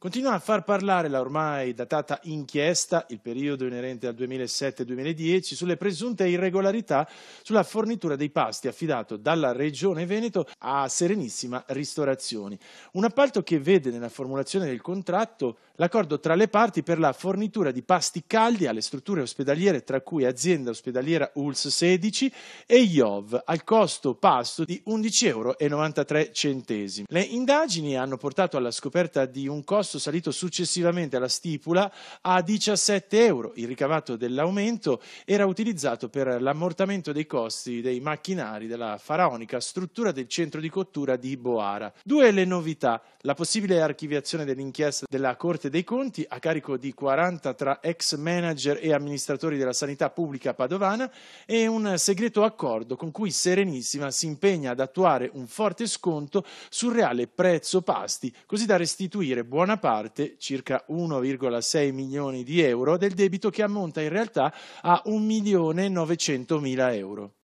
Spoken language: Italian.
Continua a far parlare la ormai datata inchiesta, il periodo inerente al 2007-2010, sulle presunte irregolarità sulla fornitura dei pasti affidato dalla Regione Veneto a Serenissima Ristorazioni. Un appalto che vede nella formulazione del contratto l'accordo tra le parti per la fornitura di pasti caldi alle strutture ospedaliere, tra cui azienda ospedaliera ULS 16 e IOV, al costo pasto di 11,93 euro. Le indagini hanno portato alla scoperta di un costo ingrosso salito successivamente alla stipula a 17 euro. Il ricavato dell'aumento era utilizzato per l'ammortamento dei costi dei macchinari della faraonica struttura del centro di cottura di Boara. Due le novità, la possibile archiviazione dell'inchiesta della Corte dei Conti a carico di 40 tra ex manager e amministratori della sanità pubblica padovana e un segreto accordo con cui Serenissima si impegna ad attuare un forte sconto sul reale prezzo pasti, così da restituire buona parte, circa 1,6 milioni di euro, del debito che ammonta in realtà a 1 milione 900 mila euro.